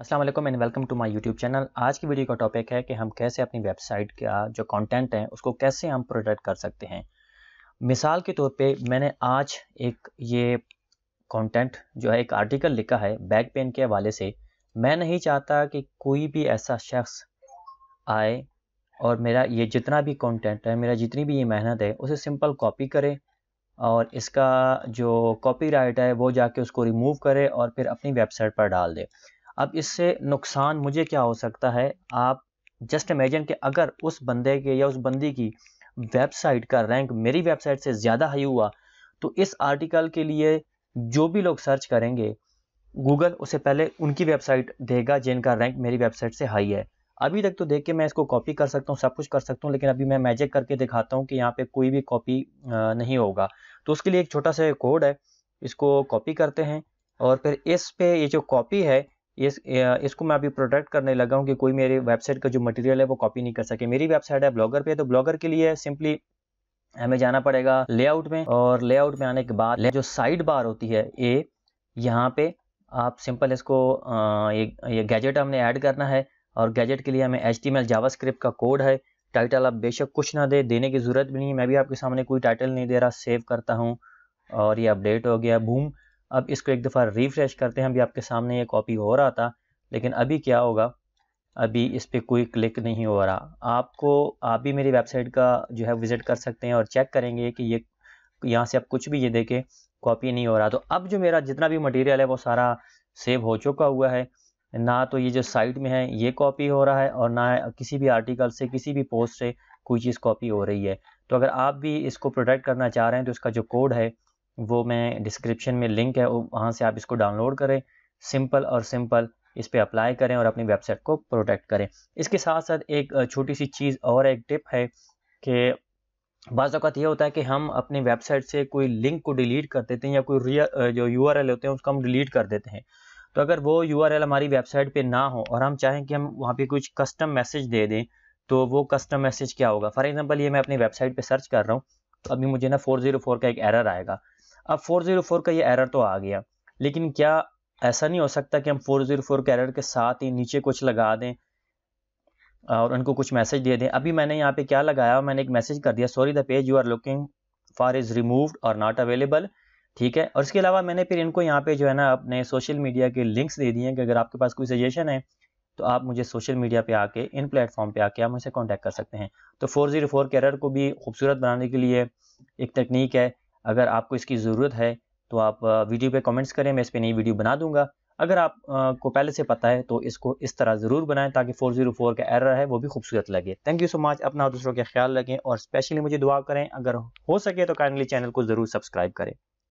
Aslam and welcome to my YouTube channel आज की video का टॉपिक है कि हम कैसे अपनी वेबसाइट का जो कंटेंट है उसको कैसे हम प्रोटेक्ट कर सकते हैं मिसाल के तौर पे मैंने आज एक ये कंटेंट जो है एक आर्टिकल लिखा है बैक पेन के हवाले से मैं नहीं चाहता कि कोई भी ऐसा शख्स आए और मेरा ये जितना भी कॉन्टेंट है मेरा जितनी भी ये मेहनत है उसे सिंपल कॉपी करे और इसका जो कॉपी है वो जाके उसको रिमूव करे और फिर अपनी वेबसाइट पर डाल दे अब इससे नुकसान मुझे क्या हो सकता है आप जस्ट इमेजिन कि अगर उस बंदे के या उस बंदी की वेबसाइट का रैंक मेरी वेबसाइट से ज़्यादा हाई हुआ तो इस आर्टिकल के लिए जो भी लोग सर्च करेंगे गूगल उसे पहले उनकी वेबसाइट देगा जिनका रैंक मेरी वेबसाइट से हाई है अभी तक तो देख के मैं इसको कॉपी कर सकता हूँ सब कुछ कर सकता हूँ लेकिन अभी मैं मैजिक करके दिखाता हूँ कि यहाँ पे कोई भी कॉपी नहीं होगा तो उसके लिए एक छोटा सा कोड है इसको कॉपी करते हैं और फिर इस पे ये जो कॉपी है इस इसको मैं अभी प्रोटेक्ट करने लगा हूँ कि कोई मेरे वेबसाइट का जो मटेरियल है वो कॉपी नहीं कर सके मेरी वेबसाइट है ब्लॉगर पे तो ब्लॉगर के लिए सिंपली हमें जाना पड़ेगा लेआउट में और लेआउट में आने के बाद जो साइड बार होती है ए यहाँ पे आप सिंपल इसको ये, ये गैजेट हमने ऐड करना है और गैजेट के लिए हमें एच टी का कोड है टाइटल आप बेशक कुछ ना दे देने की ज़रूरत भी नहीं है मैं भी आपके सामने कोई टाइटल नहीं दे रहा सेव करता हूँ और ये अपडेट हो गया बूम अब इसको एक दफ़ा रिफ्रेश करते हैं अभी आपके सामने ये कॉपी हो रहा था लेकिन अभी क्या होगा अभी इस पर कोई क्लिक नहीं हो रहा आपको आप भी मेरी वेबसाइट का जो है विज़िट कर सकते हैं और चेक करेंगे कि ये यहाँ से आप कुछ भी ये देखें कॉपी नहीं हो रहा तो अब जो मेरा जितना भी मटेरियल है वो सारा सेव हो चुका हुआ है ना तो ये जो साइट में है ये कॉपी हो रहा है और ना किसी भी आर्टिकल से किसी भी पोस्ट से कोई चीज़ कॉपी हो रही है तो अगर आप भी इसको प्रोटेक्ट करना चाह रहे हैं तो इसका जो कोड है वो मैं डिस्क्रिप्शन में लिंक है वहाँ से आप इसको डाउनलोड करें सिंपल और सिंपल इस पर अप्लाई करें और अपनी वेबसाइट को प्रोटेक्ट करें इसके साथ साथ एक छोटी सी चीज़ और एक टिप है कि बाज़ अवत यह होता है कि हम अपनी वेबसाइट से कोई लिंक को डिलीट कर देते हैं या कोई रियल जो यू होते हैं उसको हम डिलीट कर देते हैं तो अगर वो यू हमारी वेबसाइट पर ना हो और हम चाहें कि हम वहाँ पर कुछ कस्टम मैसेज दे दें तो वो कस्टम मैसेज क्या होगा फॉर एग्जाम्पल ये मैं अपनी वेबसाइट पर सर्च कर रहा हूँ तो अभी मुझे ना फोर जीरो फोर का एक एरर आएगा अब 404 का ये एरर तो आ गया लेकिन क्या ऐसा नहीं हो सकता कि हम 404 के एरर के साथ ही नीचे कुछ लगा दें और उनको कुछ मैसेज दे दें अभी मैंने यहाँ पे क्या लगाया मैंने एक मैसेज कर दिया sorry the page you are looking for is removed और नॉट अवेलेबल ठीक है और इसके अलावा मैंने फिर इनको यहाँ पे जो है ना अपने सोशल मीडिया के लिंक्स दे दिए हैं कि अगर आपके पास कोई सजेशन है तो आप मुझे सोशल मीडिया पे आके इन प्लेटफॉर्म पे आके आप मुझसे कांटेक्ट कर सकते हैं तो 404 के एरर को भी खूबसूरत बनाने के लिए एक तकनीक है अगर आपको इसकी ज़रूरत है तो आप वीडियो पे कमेंट्स करें मैं इस पर नई वीडियो बना दूंगा अगर आपको पहले से पता है तो इसको इस तरह ज़रूर बनाएं ताकि 404 का एरर है वो भी खूबसूरत लगे थैंक यू सो मच अपना दूसरों का ख्याल रखें और स्पेशली मुझे दुआ करें अगर हो सके तो काइंडली चैनल को ज़रूर सब्सक्राइब करें